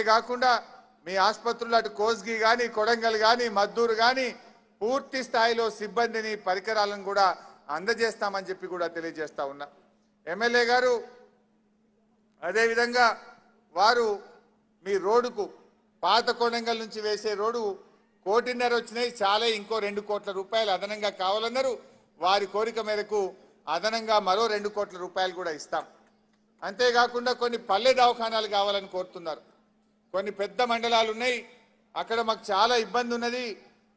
అంతేకాకుండా మీ ఆసుపత్రులు అటు కోస్గి కానీ కొడంగల్ కానీ మద్దూరు కానీ పూర్తి స్థాయిలో సిబ్బందిని పరికరాలను కూడా అందజేస్తామని చెప్పి కూడా తెలియజేస్తా ఉన్నా ఎమ్మెల్యే గారు అదేవిధంగా వారు మీ రోడ్డుకు పాత కొడంగల్ నుంచి వేసే రోడ్డు కోటిన్నర వచ్చినాయి చాలా ఇంకో రెండు కోట్ల రూపాయలు అదనంగా కావాలన్నారు వారి కోరిక మేరకు అదనంగా మరో రెండు కోట్ల రూపాయలు కూడా ఇస్తాం అంతేకాకుండా కొన్ని పల్లె దవాఖానాలు కావాలని కోరుతున్నారు కొన్ని పెద్ద మండలాలు ఉన్నాయి అక్కడ మాకు చాలా ఇబ్బంది ఉన్నది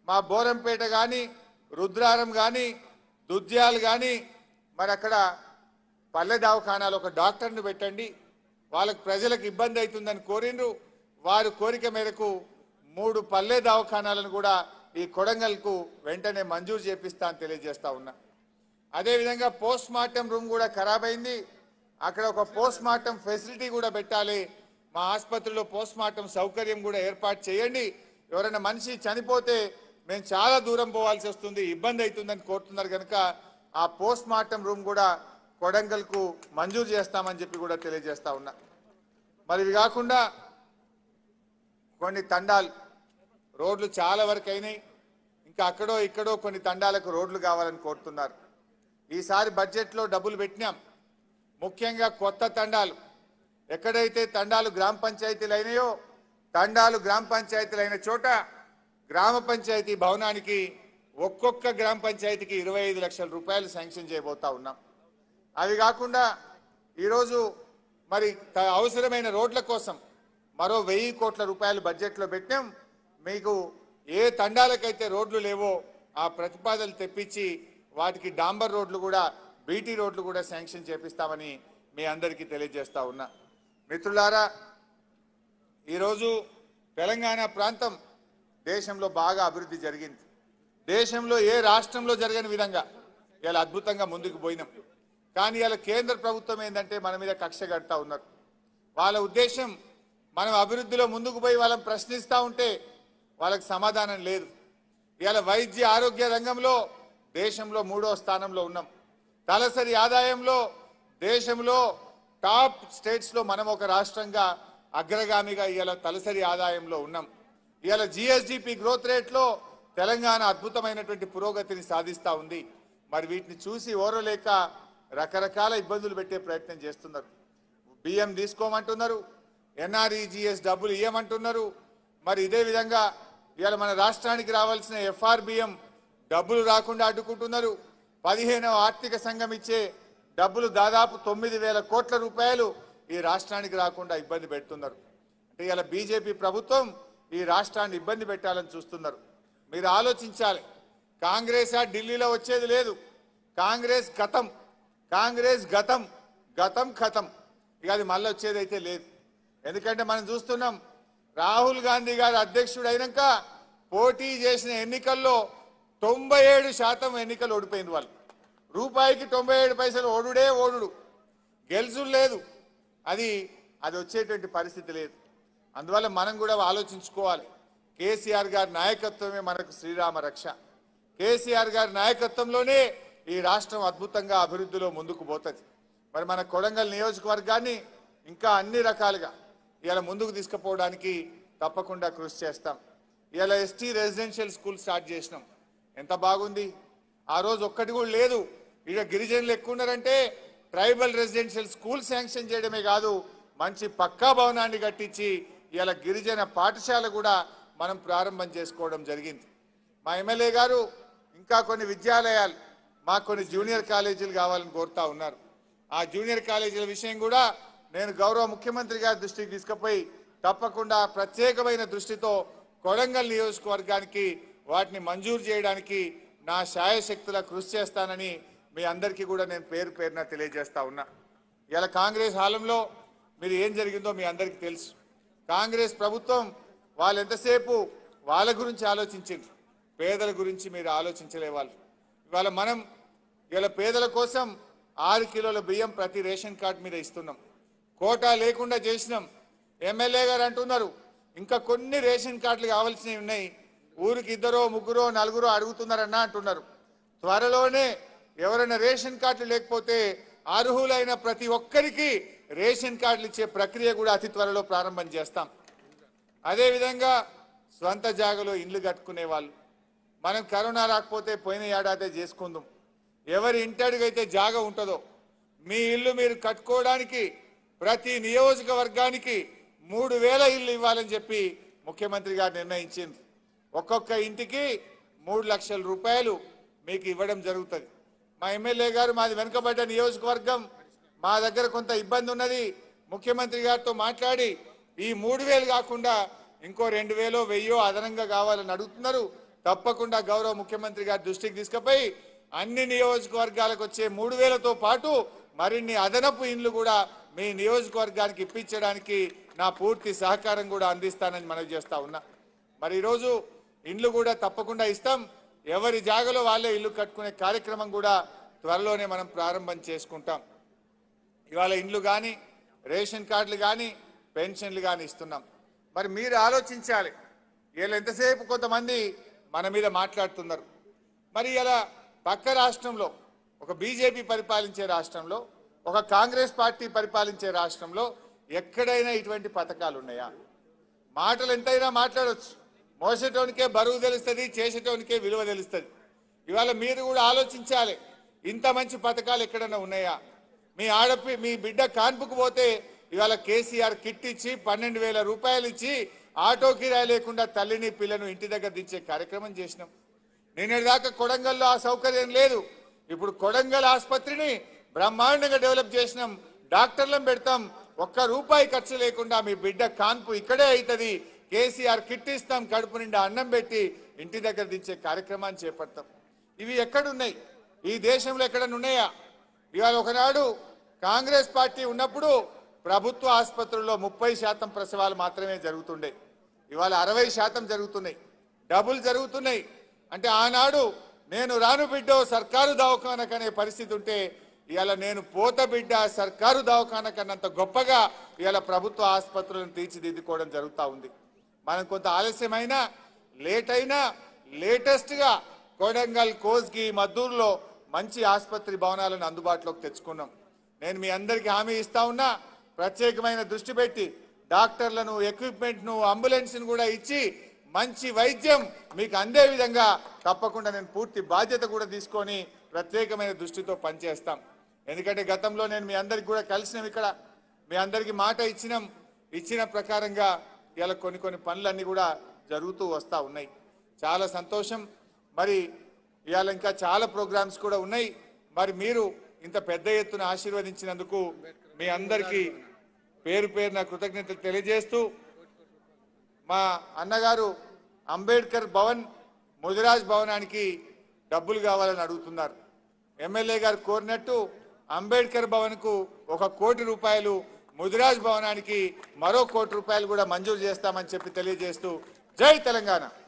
మా బోరంపేట కానీ రుద్రారం కానీ దుద్యాలు కానీ మరి అక్కడ పల్లె దవాఖానాలు ఒక డాక్టర్ని పెట్టండి వాళ్ళకు ప్రజలకు ఇబ్బంది అవుతుందని కోరిండ్రు వారి కోరిక మేరకు మూడు పల్లె దవాఖానాలను కూడా ఈ కొడంగల్కు వెంటనే మంజూరు చేపిస్తా అని తెలియజేస్తా ఉన్నా అదేవిధంగా పోస్ట్ మార్టం రూమ్ కూడా ఖరాబ్ అయింది అక్కడ ఒక పోస్ట్ మార్టం ఫెసిలిటీ కూడా పెట్టాలి మా ఆసుపత్రిలో పోస్ట్మార్టం సౌకర్యం కూడా ఏర్పాటు చేయండి ఎవరైనా మనిషి చనిపోతే మేము చాలా దూరం పోవాల్సి వస్తుంది ఇబ్బంది అవుతుందని కోరుతున్నారు కనుక ఆ పోస్ట్ మార్టం రూమ్ కూడా కొడంగల్కు మంజూరు చేస్తామని చెప్పి కూడా తెలియజేస్తా ఉన్నా మరి ఇవి కాకుండా కొన్ని తండాలు రోడ్లు చాలా వరకు అయినాయి ఇంకా అక్కడో ఇక్కడో కొన్ని తండాలకు రోడ్లు కావాలని కోరుతున్నారు ఈసారి బడ్జెట్లో డబ్బులు పెట్టినాం ముఖ్యంగా కొత్త తండాలు ఎక్కడైతే తండాలు గ్రామ పంచాయతీలు అయినాయో తండాలు గ్రామ పంచాయతీలు అయిన చోట గ్రామ పంచాయతీ భవనానికి ఒక్కొక్క గ్రామ పంచాయతీకి ఇరవై లక్షల రూపాయలు శాంక్షన్ చేయబోతా ఉన్నాం అవి కాకుండా ఈరోజు మరి అవసరమైన రోడ్ల కోసం మరో వెయ్యి కోట్ల రూపాయలు బడ్జెట్లో పెట్టాం మీకు ఏ తండాలకైతే రోడ్లు లేవో ఆ ప్రతిపాదనలు తెప్పించి వాటికి డాంబర్ రోడ్లు కూడా బీటీ రోడ్లు కూడా శాంక్షన్ చేపిస్తామని మీ అందరికీ తెలియజేస్తా ఉన్నా మిత్రులారా ఈరోజు తెలంగాణ ప్రాంతం దేశంలో బాగా అభివృద్ధి జరిగింది దేశంలో ఏ రాష్ట్రంలో జరిగిన విధంగా ఇలా అద్భుతంగా ముందుకు పోయినాం కానీ ఇలా కేంద్ర ప్రభుత్వం ఏంటంటే మన మీద కక్ష కడతా ఉన్నారు వాళ్ళ ఉద్దేశం మనం అభివృద్ధిలో ముందుకు పోయి వాళ్ళని ప్రశ్నిస్తూ ఉంటే వాళ్ళకి సమాధానం లేదు ఇవాళ వైద్య ఆరోగ్య రంగంలో దేశంలో మూడో స్థానంలో ఉన్నాం తలసరి ఆదాయంలో దేశంలో టాప్ స్టేట్స్లో మనం ఒక రాష్ట్రంగా అగ్రగామిగా ఇవాళ తలసరి ఆదాయంలో ఉన్నాం ఇవాళ జిఎస్డిపి గ్రోత్ రేట్లో తెలంగాణ అద్భుతమైనటువంటి పురోగతిని సాధిస్తూ ఉంది మరి వీటిని చూసి ఓరలేక రకరకాల ఇబ్బందులు పెట్టే ప్రయత్నం చేస్తున్నారు బియ్యం తీసుకోమంటున్నారు ఎన్ఆర్ఈజిఎస్ డబ్బులు e ఇవ్వమంటున్నారు మరి ఇదే విధంగా ఇవాళ మన రాష్ట్రానికి రావాల్సిన ఎఫ్ఆర్బిఎం డబ్బులు రాకుండా అడ్డుకుంటున్నారు పదిహేనవ ఆర్థిక సంఘం ఇచ్చే డబ్బులు దాదాపు తొమ్మిది వేల కోట్ల రూపాయలు ఈ రాష్ట్రానికి రాకుండా ఇబ్బంది పెడుతున్నారు అంటే ఇలా బీజేపీ ప్రభుత్వం ఈ రాష్ట్రాన్ని ఇబ్బంది పెట్టాలని చూస్తున్నారు మీరు ఆలోచించాలి కాంగ్రెస్ ఆ ఢిల్లీలో వచ్చేది లేదు కాంగ్రెస్ గతం కాంగ్రెస్ గతం గతం గతం ఇక అది మళ్ళీ వచ్చేది అయితే లేదు ఎందుకంటే మనం చూస్తున్నాం రాహుల్ గాంధీ గారు అధ్యక్షుడు అయినాక పోటీ చేసిన ఎన్నికల్లో తొంభై ఏడు శాతం ఎన్నికలు ఓడిపోయింది వాళ్ళు రూపాయికి తొంభై ఏడు పైసలు ఓడుడే ఓడుడు గెలుసు లేదు అది అది వచ్చేటువంటి పరిస్థితి లేదు అందువల్ల మనం కూడా ఆలోచించుకోవాలి కేసీఆర్ గారి నాయకత్వమే మనకు శ్రీరామ రక్ష కేసీఆర్ గారి నాయకత్వంలోనే ఈ రాష్ట్రం అద్భుతంగా అభివృద్ధిలో ముందుకు పోతుంది మరి మన కొడంగల్ నియోజకవర్గాన్ని ఇంకా అన్ని రకాలుగా ఇలా ముందుకు తీసుకుపోవడానికి తప్పకుండా కృషి చేస్తాం ఇలా ఎస్టీ రెసిడెన్షియల్ స్కూల్ స్టార్ట్ చేసినాం ఎంత బాగుంది ఆ రోజు ఒక్కటి కూడా లేదు ఇక గిరిజనులు ఎక్కువ ఉన్నారంటే ట్రైబల్ రెసిడెన్షియల్ స్కూల్ శాంక్షన్ చేయడమే కాదు మంచి పక్కా భవనాన్ని కట్టించి ఇలా గిరిజన పాఠశాల కూడా మనం ప్రారంభం చేసుకోవడం జరిగింది మా ఎమ్మెల్యే గారు ఇంకా కొన్ని విద్యాలయాలు మా కొన్ని జూనియర్ కాలేజీలు కావాలని కోరుతా ఉన్నారు ఆ జూనియర్ కాలేజీల విషయం కూడా నేను గౌరవ ముఖ్యమంత్రి గారి దృష్టికి తీసుకుపోయి తప్పకుండా ప్రత్యేకమైన దృష్టితో కొడంగల్ నియోజకవర్గానికి వాటిని మంజూరు చేయడానికి నా శాయశక్తుల కృషి చేస్తానని మీ అందరికీ కూడా నేను పేరు పేరున తెలియజేస్తా ఉన్నా ఇలా కాంగ్రెస్ హాలంలో మీరు ఏం జరిగిందో మీ అందరికీ తెలుసు కాంగ్రెస్ ప్రభుత్వం వాళ్ళు ఎంతసేపు వాళ్ళ గురించి ఆలోచించింది పేదల గురించి మీరు ఆలోచించలే వాళ్ళు ఇవాళ మనం ఇవాళ పేదల కోసం ఆరు కిలోల బియ్యం ప్రతి రేషన్ కార్డు మీద ఇస్తున్నాం కోటా లేకుండా చేసినాం ఎమ్మెల్యే గారు అంటున్నారు ఇంకా కొన్ని రేషన్ కార్డులు కావాల్సినవి ఉన్నాయి ఊరికి ఇద్దరో ముగ్గురో నలుగురో అడుగుతున్నారన్నా అంటున్నారు త్వరలోనే ఎవరైనా రేషన్ కార్డులు లేకపోతే అర్హులైన ప్రతి ఒక్కరికి రేషన్ కార్డులు ఇచ్చే ప్రక్రియ కూడా అతి త్వరలో ప్రారంభం చేస్తాం అదేవిధంగా స్వంత జాగలో ఇండ్లు కట్టుకునే వాళ్ళు మనం కరోనా రాకపోతే పోయిన ఏడాదే చేసుకుందాం ఎవరి ఇంటడుగైతే జాగ ఉంటుందో మీ ఇల్లు మీరు కట్టుకోవడానికి ప్రతి నియోజకవర్గానికి మూడు వేల ఇల్లు ఇవ్వాలని చెప్పి ముఖ్యమంత్రి గారు నిర్ణయించింది ఒక్కొక్క ఇంటికి మూడు లక్షల రూపాయలు మీకు ఇవ్వడం జరుగుతుంది మా ఎమ్మెల్యే గారు మాది వెనుకబడ్డ నియోజకవర్గం మా దగ్గర కొంత ఇబ్బంది ఉన్నది ముఖ్యమంత్రి గారితో మాట్లాడి ఈ మూడు వేలు కాకుండా ఇంకో రెండు వేలో వెయ్యో అదనంగా కావాలని అడుగుతున్నారు తప్పకుండా గౌరవ ముఖ్యమంత్రి గారి దృష్టికి తీసుకుపోయి అన్ని నియోజకవర్గాలకు వచ్చే మూడు వేలతో పాటు మరిన్ని అదనపు ఇండ్లు కూడా మీ నియోజకవర్గానికి ఇప్పించడానికి నా పూర్తి సహకారం కూడా అందిస్తానని మనవి చేస్తా ఉన్నా మరి ఈరోజు ఇండ్లు కూడా తప్పకుండా ఇస్తాం ఎవరి జాగలో వాళ్ళే ఇల్లు కట్టుకునే కార్యక్రమం కూడా త్వరలోనే మనం ప్రారంభం చేసుకుంటాం ఇవాళ ఇండ్లు కానీ రేషన్ కార్డులు కానీ పెన్షన్లు కానీ ఇస్తున్నాం మరి మీరు ఆలోచించాలి వీళ్ళు ఎంతసేపు కొంతమంది మన మీద మాట్లాడుతున్నారు మరి ఇలా పక్క రాష్ట్రంలో ఒక బీజేపీ పరిపాలించే రాష్ట్రంలో ఒక కాంగ్రెస్ పార్టీ పరిపాలించే రాష్ట్రంలో ఎక్కడైనా ఇటువంటి పథకాలు ఉన్నాయా మాటలు ఎంతైనా మాట్లాడవచ్చు మోసేటోనికే బరువు తెలుస్తుంది చేసేటోనికే విలువ తెలుస్తుంది ఇవాళ మీరు కూడా ఆలోచించాలి ఇంత మంచి పథకాలు ఎక్కడన్నా ఉన్నాయా మీ ఆడపి మీ బిడ్డ కాన్పుకు పోతే ఇవాళ కేసీఆర్ కిట్ ఇచ్చి పన్నెండు వేల రూపాయలు ఇచ్చి ఆటో కిరాయి లేకుండా తల్లిని పిల్లను ఇంటి దగ్గర దించే కార్యక్రమం చేసినాం నిన్నటిదాకా కొడంగల్లో ఆ సౌకర్యం లేదు ఇప్పుడు కొడంగల్ ఆసుపత్రిని బ్రహ్మాండంగా డెవలప్ చేసినాం డాక్టర్లను పెడతాం ఒక్క రూపాయి ఖర్చు లేకుండా మీ బిడ్డ కాన్పు ఇక్కడే అవుతుంది కేసీఆర్ కిట్టిస్తాం కడుపు నిండా అన్నం పెట్టి ఇంటి దగ్గర దించే కార్యక్రమాన్ని చేపడతాం ఇవి ఎక్కడున్నాయి ఈ దేశంలో ఎక్కడన్నా ఉన్నాయా ఇవాళ ఒకనాడు కాంగ్రెస్ పార్టీ ఉన్నప్పుడు ప్రభుత్వ ఆసుపత్రుల్లో ముప్పై శాతం ప్రసవాలు మాత్రమే జరుగుతుండే ఇవాళ అరవై శాతం జరుగుతున్నాయి డబుల్ జరుగుతున్నాయి అంటే ఆనాడు నేను రాను బిడ్డో సర్కారు అనే పరిస్థితి ఉంటే ఇవాళ నేను పోత బిడ్డ సర్కారు దావఖానకన్నంత గొప్పగా ఇవాళ ప్రభుత్వ ఆసుపత్రులను తీర్చిదిద్దుకోవడం జరుగుతూ ఉంది మనం కొంత ఆలస్యమైనా లేట్ అయినా లేటెస్ట్గా కొడంగల్ కోస్గి మద్దూరులో మంచి ఆసుపత్రి భవనాలను అందుబాటులోకి తెచ్చుకున్నాం నేను మీ అందరికీ హామీ ఇస్తా ఉన్నా ప్రత్యేకమైన దృష్టి పెట్టి డాక్టర్లను ఎక్విప్మెంట్ను అంబులెన్స్ను కూడా ఇచ్చి మంచి వైద్యం మీకు అందే విధంగా తప్పకుండా నేను పూర్తి బాధ్యత కూడా తీసుకొని ప్రత్యేకమైన దృష్టితో పనిచేస్తాం ఎందుకంటే గతంలో నేను మీ అందరికి కూడా కలిసినాం ఇక్కడ మీ అందరికీ మాట ఇచ్చినాం ఇచ్చిన ప్రకారంగా ఇలా కొన్ని కొన్ని పనులన్నీ కూడా జరుగుతూ వస్తూ ఉన్నాయి చాలా సంతోషం మరి ఇవాళ ఇంకా చాలా ప్రోగ్రామ్స్ కూడా ఉన్నాయి మరి మీరు ఇంత పెద్ద ఎత్తున ఆశీర్వదించినందుకు మీ అందరికీ పేరు పేరున కృతజ్ఞతలు తెలియజేస్తూ మా అన్నగారు అంబేద్కర్ భవన్ ముదిరాజ్ భవనానికి డబ్బులు కావాలని అడుగుతున్నారు ఎమ్మెల్యే గారు కోరినట్టు అంబేద్కర్ భవన్కు ఒక కోటి రూపాయలు ముదిరాజ్ భవనానికి మరో కోటి రూపాయలు కూడా మంజూరు చేస్తామని చెప్పి తెలియజేస్తూ జై తెలంగాణ